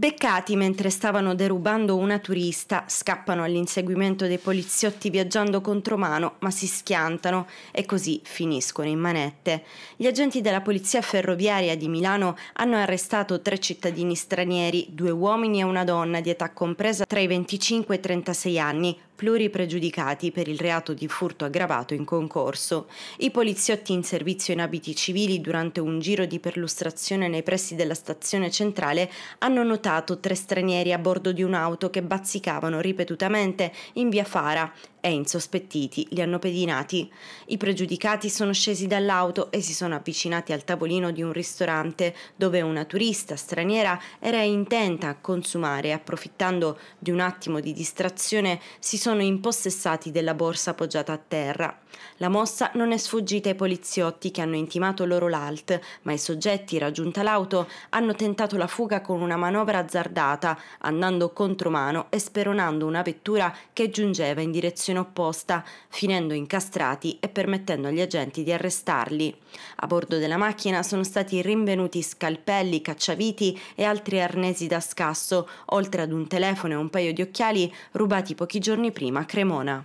Beccati mentre stavano derubando una turista, scappano all'inseguimento dei poliziotti viaggiando contromano, ma si schiantano e così finiscono in manette. Gli agenti della Polizia Ferroviaria di Milano hanno arrestato tre cittadini stranieri, due uomini e una donna di età compresa tra i 25 e i 36 anni, pluripregiudicati per il reato di furto aggravato in concorso, i poliziotti in servizio in abiti civili durante un giro di perlustrazione nei pressi della stazione centrale hanno notato tre stranieri a bordo di un'auto che bazzicavano ripetutamente in via Fara e insospettiti li hanno pedinati. I pregiudicati sono scesi dall'auto e si sono avvicinati al tavolino di un ristorante dove una turista straniera era intenta a consumare approfittando di un attimo di distrazione si sono sono impossessati della borsa appoggiata a terra. La mossa non è sfuggita ai poliziotti che hanno intimato loro l'alt, ma i soggetti, raggiunta l'auto, hanno tentato la fuga con una manovra azzardata, andando contromano e speronando una vettura che giungeva in direzione opposta, finendo incastrati e permettendo agli agenti di arrestarli. A bordo della macchina sono stati rinvenuti scalpelli, cacciaviti e altri arnesi da scasso, oltre ad un telefono e un paio di occhiali rubati pochi giorni prima prima Cremona.